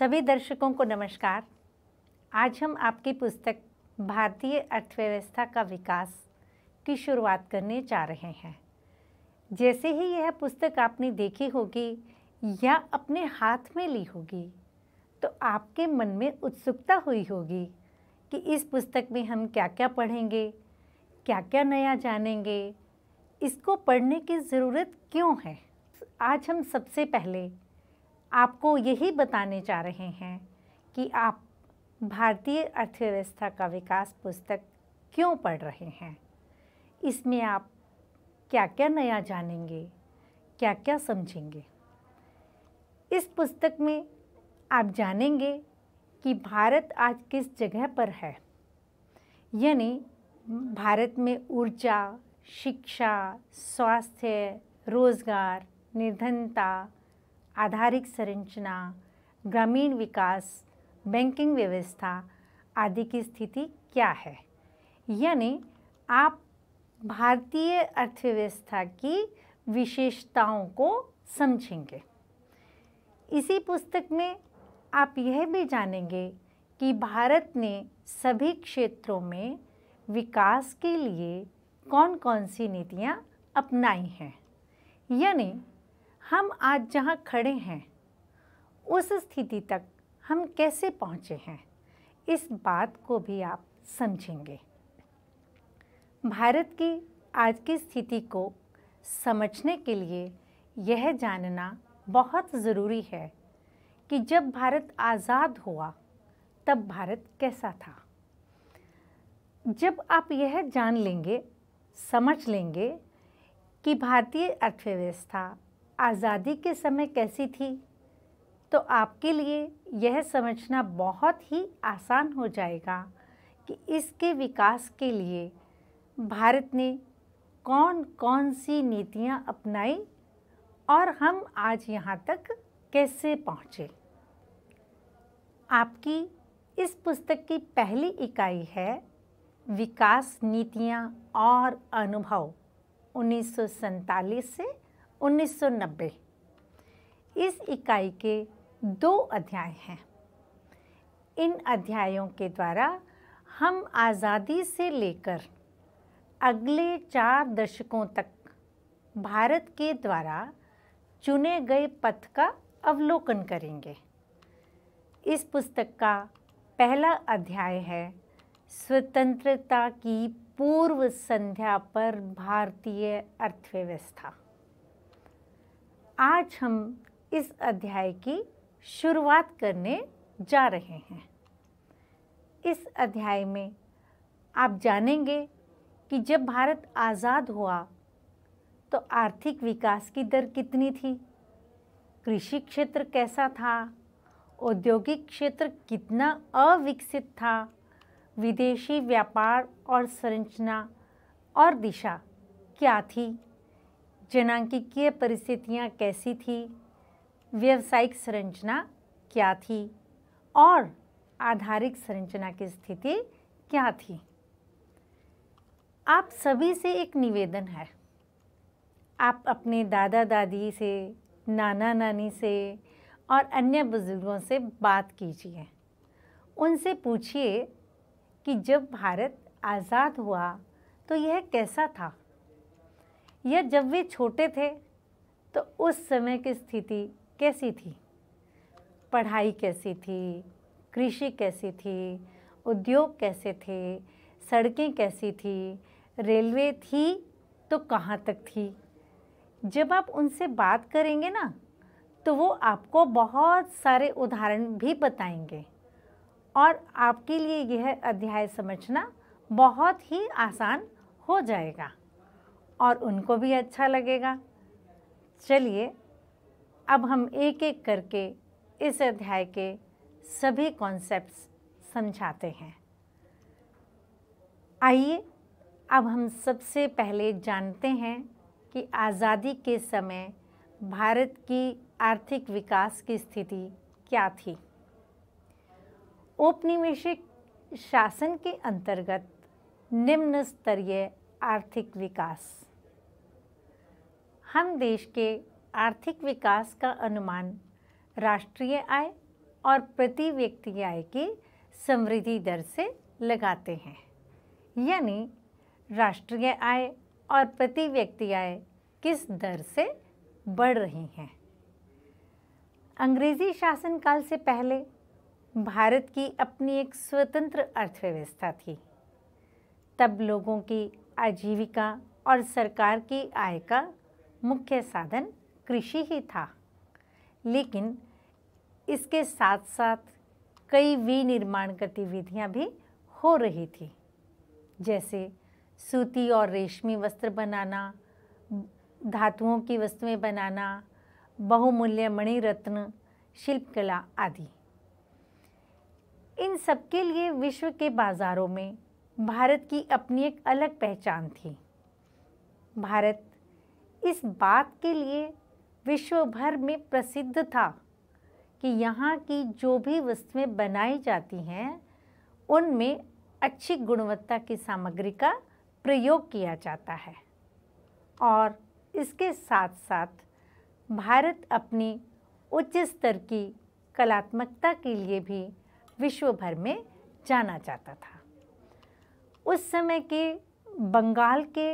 सभी दर्शकों को नमस्कार आज हम आपकी पुस्तक भारतीय अर्थव्यवस्था का विकास की शुरुआत करने जा रहे हैं जैसे ही यह पुस्तक आपने देखी होगी या अपने हाथ में ली होगी तो आपके मन में उत्सुकता हुई होगी कि इस पुस्तक में हम क्या क्या पढ़ेंगे क्या क्या नया जानेंगे इसको पढ़ने की ज़रूरत क्यों है आज हम सबसे पहले आपको यही बताने जा रहे हैं कि आप भारतीय अर्थव्यवस्था का विकास पुस्तक क्यों पढ़ रहे हैं इसमें आप क्या क्या नया जानेंगे क्या क्या समझेंगे इस पुस्तक में आप जानेंगे कि भारत आज किस जगह पर है यानी भारत में ऊर्जा शिक्षा स्वास्थ्य रोज़गार निर्धनता आधारिक संरचना ग्रामीण विकास बैंकिंग व्यवस्था आदि की स्थिति क्या है यानी आप भारतीय अर्थव्यवस्था की विशेषताओं को समझेंगे इसी पुस्तक में आप यह भी जानेंगे कि भारत ने सभी क्षेत्रों में विकास के लिए कौन कौन सी नीतियाँ अपनाई हैं यानी हम आज जहाँ खड़े हैं उस स्थिति तक हम कैसे पहुँचे हैं इस बात को भी आप समझेंगे भारत की आज की स्थिति को समझने के लिए यह जानना बहुत ज़रूरी है कि जब भारत आज़ाद हुआ तब भारत कैसा था जब आप यह जान लेंगे समझ लेंगे कि भारतीय अर्थव्यवस्था आज़ादी के समय कैसी थी तो आपके लिए यह समझना बहुत ही आसान हो जाएगा कि इसके विकास के लिए भारत ने कौन कौन सी नीतियाँ अपनाई और हम आज यहाँ तक कैसे पहुँचे आपकी इस पुस्तक की पहली इकाई है विकास नीतियाँ और अनुभव उन्नीस से 1990 इस इकाई के दो अध्याय हैं इन अध्यायों के द्वारा हम आज़ादी से लेकर अगले चार दशकों तक भारत के द्वारा चुने गए पथ का अवलोकन करेंगे इस पुस्तक का पहला अध्याय है स्वतंत्रता की पूर्व संध्या पर भारतीय अर्थव्यवस्था आज हम इस अध्याय की शुरुआत करने जा रहे हैं इस अध्याय में आप जानेंगे कि जब भारत आज़ाद हुआ तो आर्थिक विकास की दर कितनी थी कृषि क्षेत्र कैसा था औद्योगिक क्षेत्र कितना अविकसित था विदेशी व्यापार और संरचना और दिशा क्या थी जनांकिकीय परिस्थितियाँ कैसी थी व्यवसायिक संरचना क्या थी और आधारिक संरचना की स्थिति क्या थी आप सभी से एक निवेदन है आप अपने दादा दादी से नाना नानी से और अन्य बुज़ुर्गों से बात कीजिए उनसे पूछिए कि जब भारत आज़ाद हुआ तो यह कैसा था या जब वे छोटे थे तो उस समय की स्थिति कैसी थी पढ़ाई कैसी थी कृषि कैसी थी उद्योग कैसे थे सड़कें कैसी थी रेलवे थी तो कहाँ तक थी जब आप उनसे बात करेंगे ना तो वो आपको बहुत सारे उदाहरण भी बताएंगे और आपके लिए यह अध्याय समझना बहुत ही आसान हो जाएगा और उनको भी अच्छा लगेगा चलिए अब हम एक एक करके इस अध्याय के सभी कॉन्सेप्ट्स समझाते हैं आइए अब हम सबसे पहले जानते हैं कि आज़ादी के समय भारत की आर्थिक विकास की स्थिति क्या थी औपनिवेशिक शासन के अंतर्गत निम्न स्तरीय आर्थिक विकास हम देश के आर्थिक विकास का अनुमान राष्ट्रीय आय और प्रति व्यक्ति आय की समृद्धि दर से लगाते हैं यानी राष्ट्रीय आय और प्रति व्यक्ति आय किस दर से बढ़ रही हैं अंग्रेज़ी शासनकाल से पहले भारत की अपनी एक स्वतंत्र अर्थव्यवस्था थी तब लोगों की आजीविका और सरकार की आय का मुख्य साधन कृषि ही था लेकिन इसके साथ साथ कई विनिर्माण गतिविधियां भी हो रही थी जैसे सूती और रेशमी वस्त्र बनाना धातुओं की वस्तुएं बनाना बहुमूल्य मणिरत्न शिल्पकला आदि इन सब के लिए विश्व के बाज़ारों में भारत की अपनी एक अलग पहचान थी भारत इस बात के लिए विश्व भर में प्रसिद्ध था कि यहाँ की जो भी वस्तुएं बनाई जाती हैं उनमें अच्छी गुणवत्ता की सामग्री का प्रयोग किया जाता है और इसके साथ साथ भारत अपनी उच्च स्तर की कलात्मकता के लिए भी विश्व भर में जाना जाता था उस समय के बंगाल के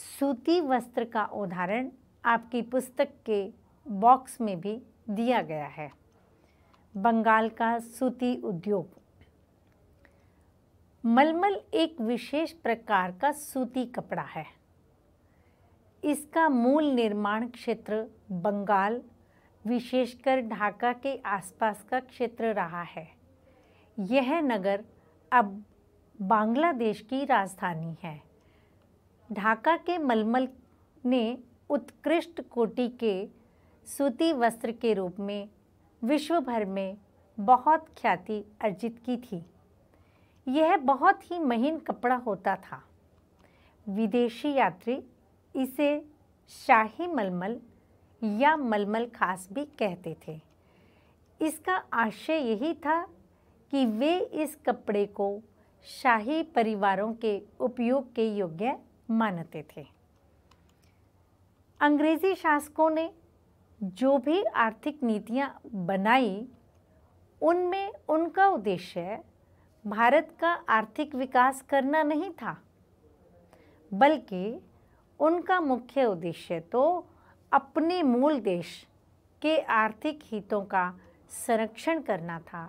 सूती वस्त्र का उदाहरण आपकी पुस्तक के बॉक्स में भी दिया गया है बंगाल का सूती उद्योग मलमल एक विशेष प्रकार का सूती कपड़ा है इसका मूल निर्माण क्षेत्र बंगाल विशेषकर ढाका के आसपास का क्षेत्र रहा है यह नगर अब बांग्लादेश की राजधानी है ढाका के मलमल ने उत्कृष्ट कोटि के सूती वस्त्र के रूप में विश्व भर में बहुत ख्याति अर्जित की थी यह बहुत ही महीन कपड़ा होता था विदेशी यात्री इसे शाही मलमल या मलमल खास भी कहते थे इसका आशय यही था कि वे इस कपड़े को शाही परिवारों के उपयोग के योग्य मानते थे अंग्रेज़ी शासकों ने जो भी आर्थिक नीतियाँ बनाई उनमें उनका उद्देश्य भारत का आर्थिक विकास करना नहीं था बल्कि उनका मुख्य उद्देश्य तो अपने मूल देश के आर्थिक हितों का संरक्षण करना था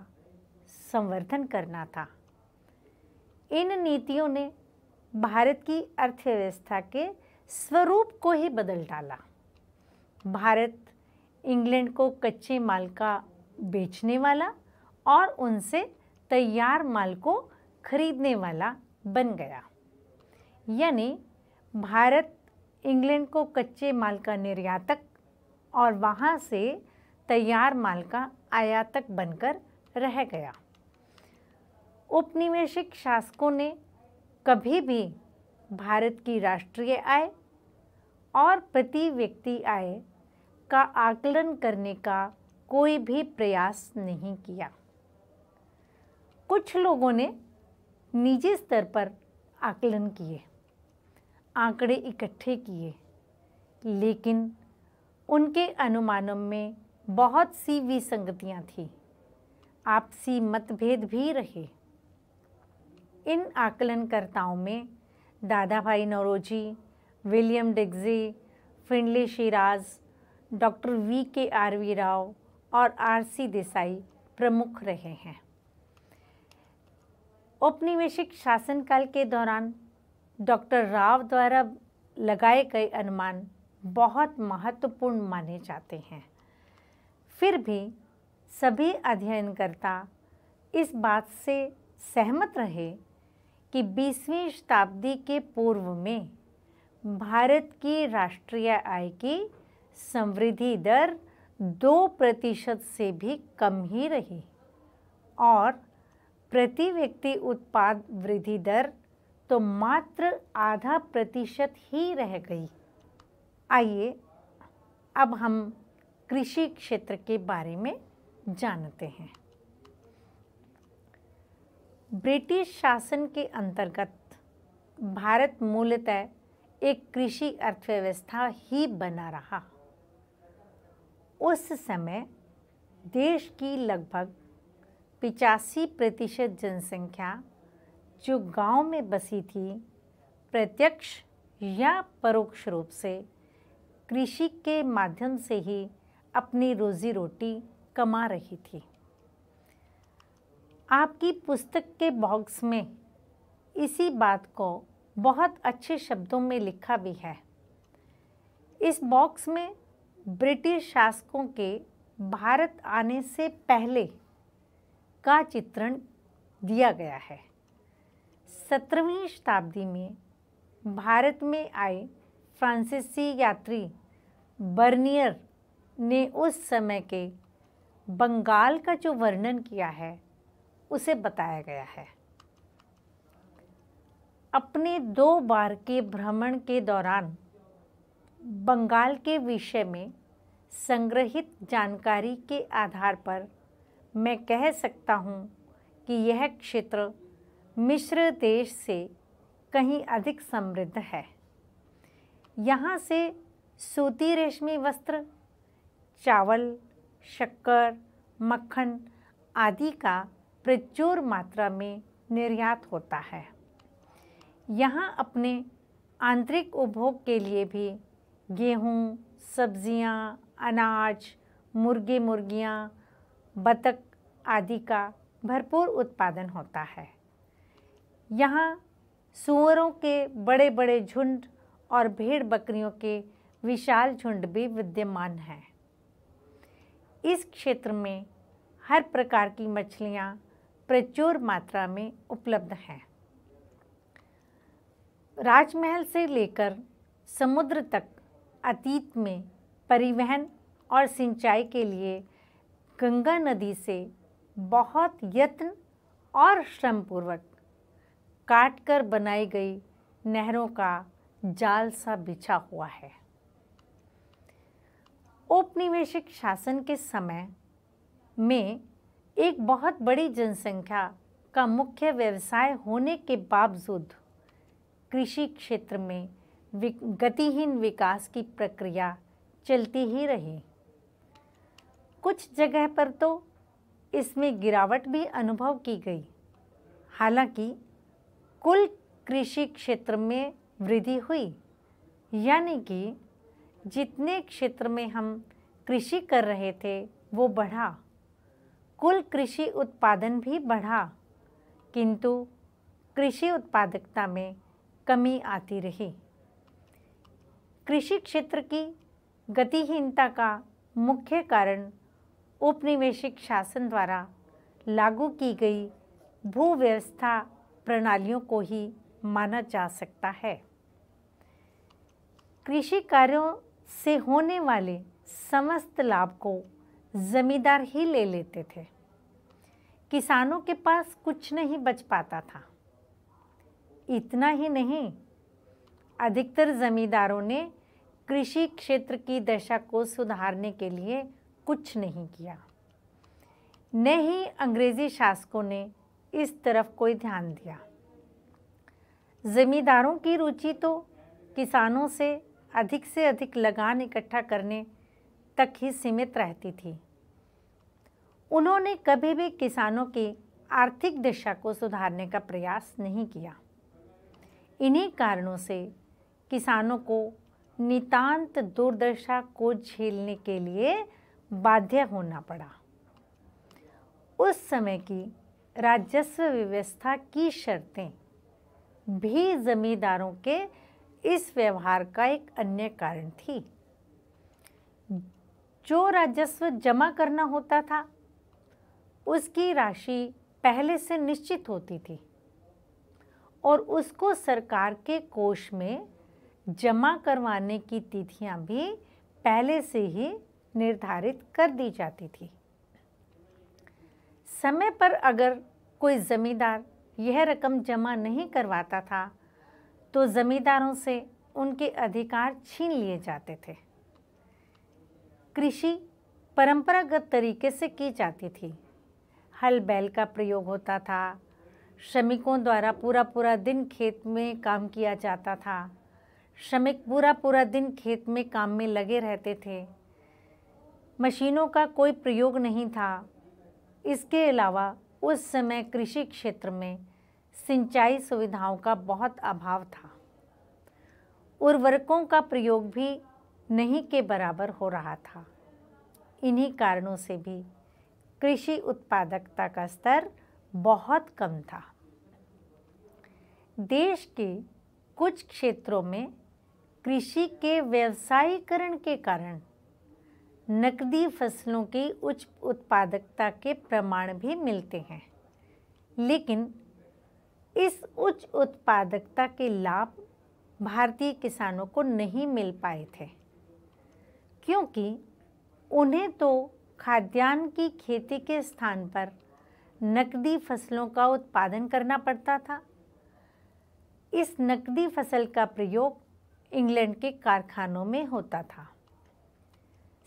संवर्धन करना था इन नीतियों ने भारत की अर्थव्यवस्था के स्वरूप को ही बदल डाला भारत इंग्लैंड को कच्चे माल का बेचने वाला और उनसे तैयार माल को खरीदने वाला बन गया यानी भारत इंग्लैंड को कच्चे माल का निर्यातक और वहाँ से तैयार माल का आयातक बनकर रह गया उपनिवेशिक शासकों ने कभी भी भारत की राष्ट्रीय आय और प्रति व्यक्ति आय का आकलन करने का कोई भी प्रयास नहीं किया कुछ लोगों ने निजी स्तर पर आकलन किए आंकड़े इकट्ठे किए लेकिन उनके अनुमानों में बहुत सी विसंगतियाँ थीं आपसी मतभेद भी रहे इन आकलनकर्ताओं में Dadabhai Naoroji William Digby Findlay Shirras doctor V K R V Rao और आर सी देसाई प्रमुख रहे हैं औपनिवेशिक शासनकाल के दौरान डॉक्टर राव द्वारा लगाए गए अनुमान बहुत महत्वपूर्ण माने जाते हैं फिर भी सभी अध्ययनकर्ता इस बात से सहमत रहे कि 20वीं शताब्दी के पूर्व में भारत की राष्ट्रीय आय की समृद्धि दर दो प्रतिशत से भी कम ही रही और प्रति व्यक्ति उत्पाद वृद्धि दर तो मात्र आधा प्रतिशत ही रह गई आइए अब हम कृषि क्षेत्र के बारे में जानते हैं ब्रिटिश शासन के अंतर्गत भारत मूलतः एक कृषि अर्थव्यवस्था ही बना रहा उस समय देश की लगभग पिचासी प्रतिशत जनसंख्या जो गांव में बसी थी प्रत्यक्ष या परोक्ष रूप से कृषि के माध्यम से ही अपनी रोजी रोटी कमा रही थी आपकी पुस्तक के बॉक्स में इसी बात को बहुत अच्छे शब्दों में लिखा भी है इस बॉक्स में ब्रिटिश शासकों के भारत आने से पहले का चित्रण दिया गया है सत्रहवीं शताब्दी में भारत में आए फ्रांसीसी यात्री बर्नियर ने उस समय के बंगाल का जो वर्णन किया है उसे बताया गया है अपने दो बार के भ्रमण के दौरान बंगाल के विषय में संग्रहित जानकारी के आधार पर मैं कह सकता हूँ कि यह क्षेत्र मिश्र देश से कहीं अधिक समृद्ध है यहाँ से सूती रेशमी वस्त्र चावल शक्कर मक्खन आदि का प्रचुर मात्रा में निर्यात होता है यहाँ अपने आंतरिक उपभोग के लिए भी गेहूँ सब्जियाँ अनाज मुर्गी मुर्गियाँ बतख आदि का भरपूर उत्पादन होता है यहाँ सुअरों के बड़े बड़े झुंड और भेड़ बकरियों के विशाल झुंड भी विद्यमान हैं इस क्षेत्र में हर प्रकार की मछलियाँ प्रचुर मात्रा में उपलब्ध हैं राजमहल से लेकर समुद्र तक अतीत में परिवहन और सिंचाई के लिए गंगा नदी से बहुत यत्न और श्रमपूर्वक काट कर बनाई गई नहरों का जाल सा बिछा हुआ है औपनिवेशिक शासन के समय में एक बहुत बड़ी जनसंख्या का मुख्य व्यवसाय होने के बावजूद कृषि क्षेत्र में गतिहीन विकास की प्रक्रिया चलती ही रही कुछ जगह पर तो इसमें गिरावट भी अनुभव की गई हालांकि कुल कृषि क्षेत्र में वृद्धि हुई यानी कि जितने क्षेत्र में हम कृषि कर रहे थे वो बढ़ा कुल कृषि उत्पादन भी बढ़ा किंतु कृषि उत्पादकता में कमी आती रही कृषि क्षेत्र की गतिहीनता का मुख्य कारण उपनिवेशिक शासन द्वारा लागू की गई भूव्यवस्था प्रणालियों को ही माना जा सकता है कृषि कार्यों से होने वाले समस्त लाभ को जमींदार ही ले लेते थे किसानों के पास कुछ नहीं बच पाता था इतना ही नहीं अधिकतर ज़मींदारों ने कृषि क्षेत्र की दशा को सुधारने के लिए कुछ नहीं किया न ही अंग्रेज़ी शासकों ने इस तरफ कोई ध्यान दिया ज़मींदारों की रुचि तो किसानों से अधिक से अधिक लगान इकट्ठा करने तक ही सीमित रहती थी उन्होंने कभी भी किसानों की आर्थिक दिशा को सुधारने का प्रयास नहीं किया इन्हीं कारणों से किसानों को नितांत दुर्दशा को झेलने के लिए बाध्य होना पड़ा उस समय की राजस्व व्यवस्था की शर्तें भी जमींदारों के इस व्यवहार का एक अन्य कारण थी जो राजस्व जमा करना होता था उसकी राशि पहले से निश्चित होती थी और उसको सरकार के कोष में जमा करवाने की तिथियां भी पहले से ही निर्धारित कर दी जाती थी समय पर अगर कोई ज़मींदार यह रकम जमा नहीं करवाता था तो ज़मींदारों से उनके अधिकार छीन लिए जाते थे कृषि परंपरागत तरीके से की जाती थी हल बैल का प्रयोग होता था श्रमिकों द्वारा पूरा पूरा दिन खेत में काम किया जाता था श्रमिक पूरा पूरा दिन खेत में काम में लगे रहते थे मशीनों का कोई प्रयोग नहीं था इसके अलावा उस समय कृषि क्षेत्र में सिंचाई सुविधाओं का बहुत अभाव था उर्वरकों का प्रयोग भी नहीं के बराबर हो रहा था इन्हीं कारणों से भी कृषि उत्पादकता का स्तर बहुत कम था देश के कुछ क्षेत्रों में कृषि के व्यवसायीकरण के कारण नकदी फसलों की उच्च उत्पादकता के प्रमाण भी मिलते हैं लेकिन इस उच्च उत्पादकता के लाभ भारतीय किसानों को नहीं मिल पाए थे क्योंकि उन्हें तो खाद्यान्न की खेती के स्थान पर नकदी फसलों का उत्पादन करना पड़ता था इस नकदी फसल का प्रयोग इंग्लैंड के कारखानों में होता था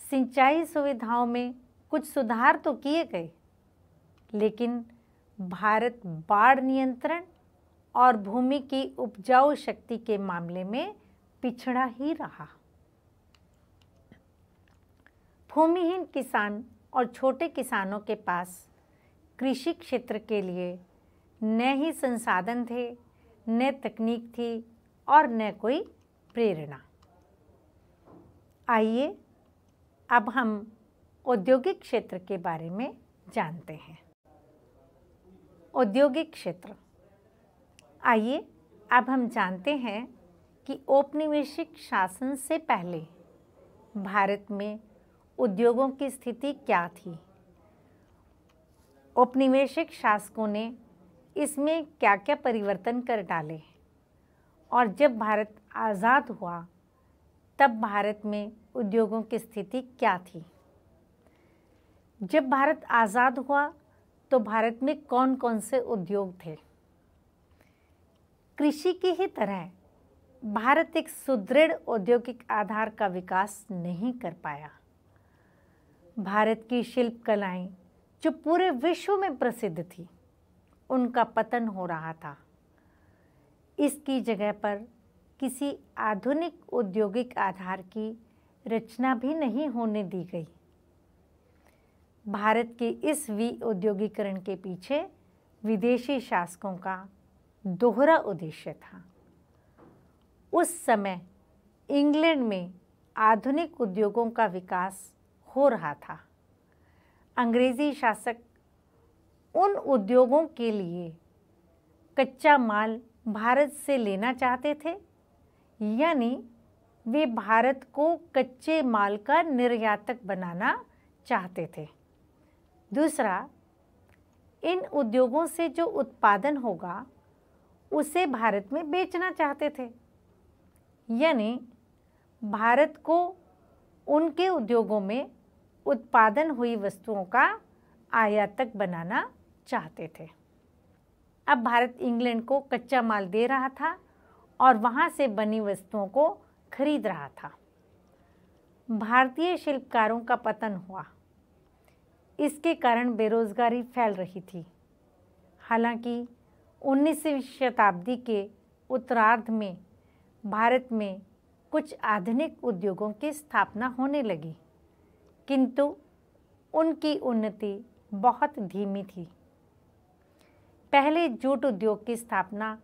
सिंचाई सुविधाओं में कुछ सुधार तो किए गए लेकिन भारत बाढ़ नियंत्रण और भूमि की उपजाऊ शक्ति के मामले में पिछड़ा ही रहा भूमिहीन किसान और छोटे किसानों के पास कृषि क्षेत्र के लिए न ही संसाधन थे न तकनीक थी और न कोई प्रेरणा आइए अब हम औद्योगिक क्षेत्र के बारे में जानते हैं औद्योगिक क्षेत्र आइए अब हम जानते हैं कि औपनिवेशिक शासन से पहले भारत में उद्योगों की स्थिति क्या थी औपनिवेशिक शासकों ने इसमें क्या क्या परिवर्तन कर डाले और जब भारत आज़ाद हुआ तब भारत में उद्योगों की स्थिति क्या थी जब भारत आज़ाद हुआ तो भारत में कौन कौन से उद्योग थे कृषि की ही तरह भारत एक सुदृढ़ औद्योगिक आधार का विकास नहीं कर पाया भारत की शिल्प कलाएं जो पूरे विश्व में प्रसिद्ध थी उनका पतन हो रहा था इसकी जगह पर किसी आधुनिक औद्योगिक आधार की रचना भी नहीं होने दी गई भारत के इस वी औद्योगिकरण के पीछे विदेशी शासकों का दोहरा उद्देश्य था उस समय इंग्लैंड में आधुनिक उद्योगों का विकास हो रहा था अंग्रेज़ी शासक उन उद्योगों के लिए कच्चा माल भारत से लेना चाहते थे यानी वे भारत को कच्चे माल का निर्यातक बनाना चाहते थे दूसरा इन उद्योगों से जो उत्पादन होगा उसे भारत में बेचना चाहते थे यानी भारत को उनके उद्योगों में उत्पादन हुई वस्तुओं का आयातक बनाना चाहते थे अब भारत इंग्लैंड को कच्चा माल दे रहा था और वहाँ से बनी वस्तुओं को खरीद रहा था भारतीय शिल्पकारों का पतन हुआ इसके कारण बेरोज़गारी फैल रही थी हालांकि 19वीं शताब्दी के उत्तरार्ध में भारत में कुछ आधुनिक उद्योगों की स्थापना होने लगी किंतु उनकी उन्नति बहुत धीमी थी पहले जूट उद्योग की स्थापना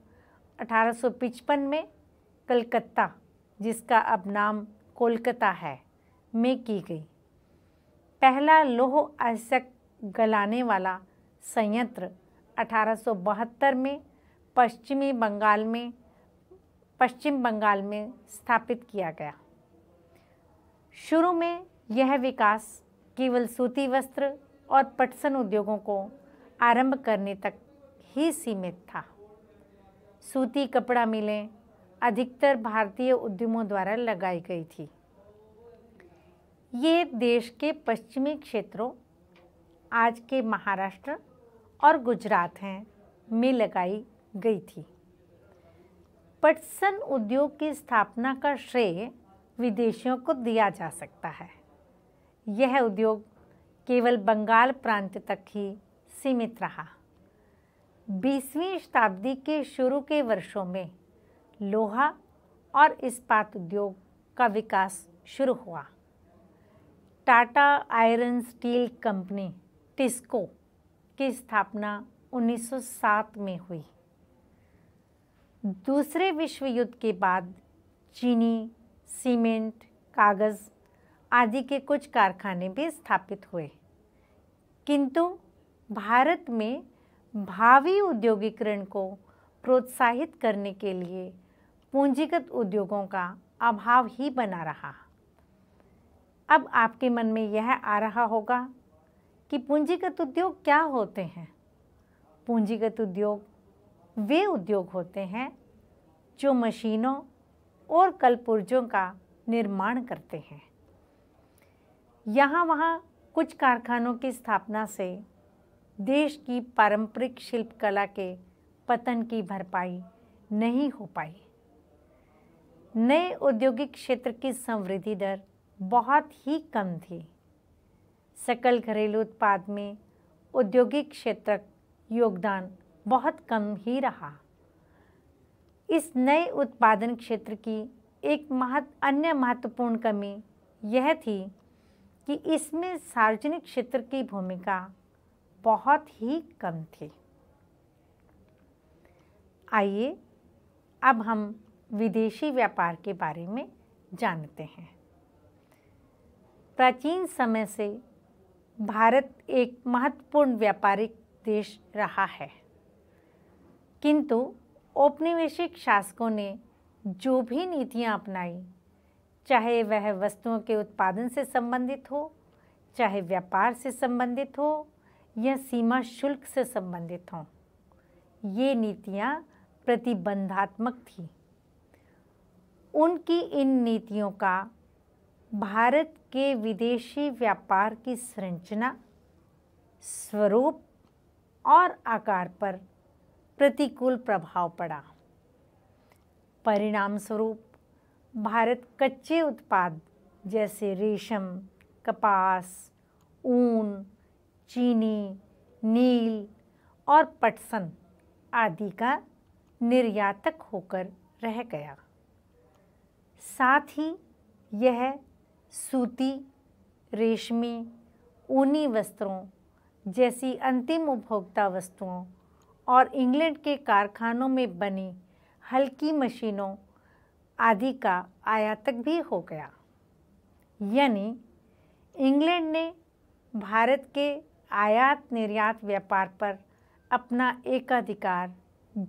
1855 में कलकत्ता जिसका अब नाम कोलकाता है में की गई पहला लोह आवश्यक गलाने वाला संयंत्र 1872 में पश्चिमी बंगाल में पश्चिम बंगाल में स्थापित किया गया शुरू में यह विकास केवल सूती वस्त्र और पटसन उद्योगों को आरंभ करने तक ही सीमित था सूती कपड़ा मिलें अधिकतर भारतीय उद्यमों द्वारा लगाई गई थी ये देश के पश्चिमी क्षेत्रों आज के महाराष्ट्र और गुजरात हैं में लगाई गई थी पटसन उद्योग की स्थापना का श्रेय विदेशियों को दिया जा सकता है यह उद्योग केवल बंगाल प्रांत तक ही सीमित रहा बीसवीं शताब्दी के शुरू के वर्षों में लोहा और इस्पात उद्योग का विकास शुरू हुआ Tata iron steel company TISCO की स्थापना 1907 में हुई दूसरे विश्व युद्ध के बाद चीनी सीमेंट कागज़ आदि के कुछ कारखाने भी स्थापित हुए किंतु भारत में भावी उद्योगीकरण को प्रोत्साहित करने के लिए पूंजीगत उद्योगों का अभाव ही बना रहा अब आपके मन में यह आ रहा होगा कि पूंजीगत उद्योग क्या होते हैं पूंजीगत उद्योग वे उद्योग होते हैं जो मशीनों और कलपुर्जों का निर्माण करते हैं यहाँ वहाँ कुछ कारखानों की स्थापना से देश की पारंपरिक शिल्पकला के पतन की भरपाई नहीं हो पाई नए औद्योगिक क्षेत्र की समृद्धि दर बहुत ही कम थी सकल घरेलू उत्पाद में औद्योगिक क्षेत्र योगदान बहुत कम ही रहा इस नए उत्पादन क्षेत्र की एक महत अन्य महत्वपूर्ण कमी यह थी कि इसमें सार्वजनिक क्षेत्र की भूमिका बहुत ही कम थी आइए अब हम विदेशी व्यापार के बारे में जानते हैं प्राचीन समय से भारत एक महत्वपूर्ण व्यापारिक देश रहा है किंतु औपनिवेशिक शासकों ने जो भी नीतियाँ अपनाई चाहे वह वस्तुओं के उत्पादन से संबंधित हो चाहे व्यापार से संबंधित हो या सीमा शुल्क से संबंधित हों ये नीतियाँ प्रतिबंधात्मक थी उनकी इन नीतियों का भारत के विदेशी व्यापार की संरचना स्वरूप और आकार पर प्रतिकूल प्रभाव पड़ा परिणाम स्वरूप भारत कच्चे उत्पाद जैसे रेशम कपास ऊन चीनी नील और पटसन आदि का निर्यातक होकर रह गया साथ ही यह सूती रेशमी ऊनी वस्त्रों जैसी अंतिम उपभोक्ता वस्तुओं और इंग्लैंड के कारखानों में बनी हल्की मशीनों आदि का आयातक भी हो गया यानी इंग्लैंड ने भारत के आयात निर्यात व्यापार पर अपना एकाधिकार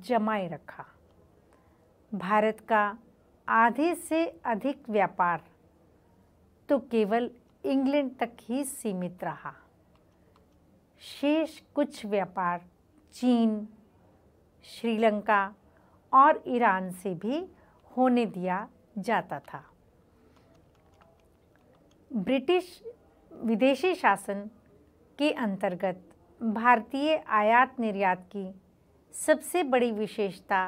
जमाए रखा भारत का आधे से अधिक व्यापार तो केवल इंग्लैंड तक ही सीमित रहा शेष कुछ व्यापार चीन श्रीलंका और ईरान से भी होने दिया जाता था ब्रिटिश विदेशी शासन के अंतर्गत भारतीय आयात निर्यात की सबसे बड़ी विशेषता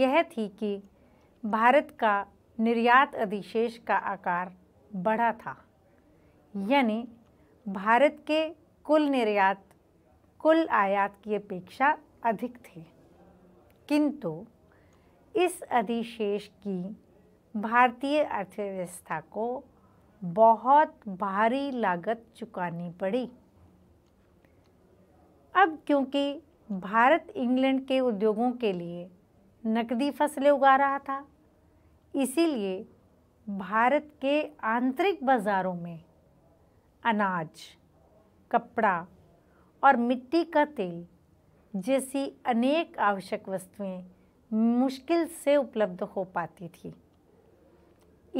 यह थी कि भारत का निर्यात अधिशेष का आकार बढ़ा था यानी भारत के कुल निर्यात कुल आयात की अपेक्षा अधिक थे किंतु इस अधिशेष की भारतीय अर्थव्यवस्था को बहुत भारी लागत चुकानी पड़ी अब क्योंकि भारत इंग्लैंड के उद्योगों के लिए नकदी फसलें उगा रहा था इसीलिए भारत के आंतरिक बाज़ारों में अनाज कपड़ा और मिट्टी का तेल जैसी अनेक आवश्यक वस्तुएं मुश्किल से उपलब्ध हो पाती थी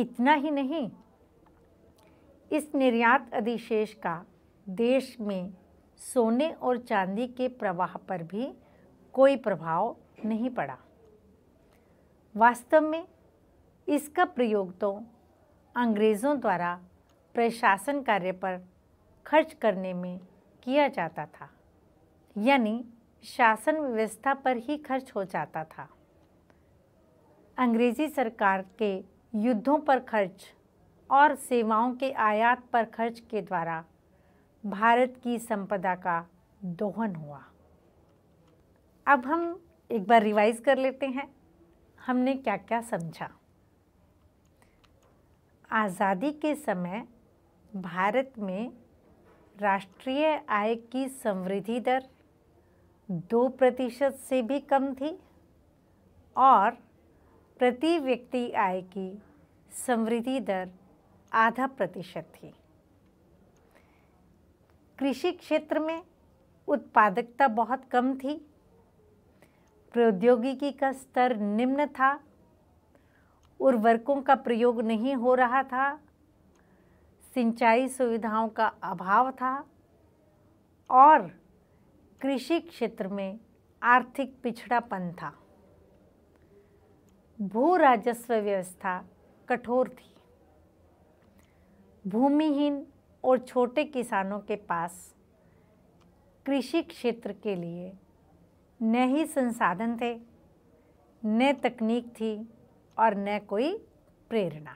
इतना ही नहीं इस निर्यात अधिशेष का देश में सोने और चांदी के प्रवाह पर भी कोई प्रभाव नहीं पड़ा वास्तव में इसका प्रयोग तो अंग्रेज़ों द्वारा प्रशासन कार्य पर खर्च करने में किया जाता था यानी शासन व्यवस्था पर ही खर्च हो जाता था अंग्रेज़ी सरकार के युद्धों पर खर्च और सेवाओं के आयात पर खर्च के द्वारा भारत की संपदा का दोहन हुआ अब हम एक बार रिवाइज कर लेते हैं हमने क्या क्या समझा आज़ादी के समय भारत में राष्ट्रीय आय की समृद्धि दर दो प्रतिशत से भी कम थी और प्रति व्यक्ति आय की समृद्धि दर आधा प्रतिशत थी कृषि क्षेत्र में उत्पादकता बहुत कम थी प्रौद्योगिकी का स्तर निम्न था उर्वरकों का प्रयोग नहीं हो रहा था सिंचाई सुविधाओं का अभाव था और कृषि क्षेत्र में आर्थिक पिछड़ापन था भू राजस्व व्यवस्था कठोर थी भूमिहीन और छोटे किसानों के पास कृषि क्षेत्र के लिए न ही संसाधन थे न तकनीक थी और न कोई प्रेरणा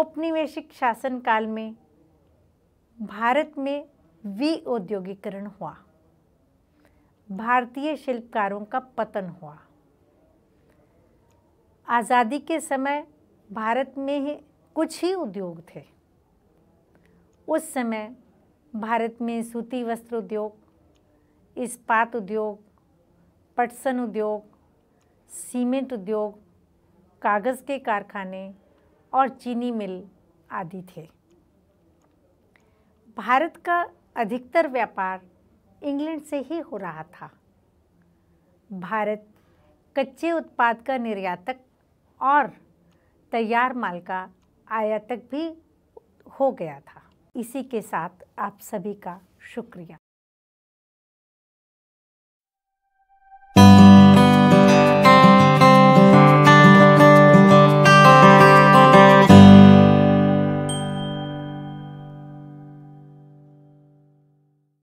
औपनिवेशिक शासन काल में भारत में वी औद्योगिकरण हुआ भारतीय शिल्पकारों का पतन हुआ आज़ादी के समय भारत में ही कुछ ही उद्योग थे उस समय भारत में सूती वस्त्र उद्योग इस्पात उद्योग पटसन उद्योग सीमेंट उद्योग कागज़ के कारखाने और चीनी मिल आदि थे भारत का अधिकतर व्यापार इंग्लैंड से ही हो रहा था भारत कच्चे उत्पाद का निर्यातक और तैयार माल का आयातक भी हो गया था इसी के साथ आप सभी का शुक्रिया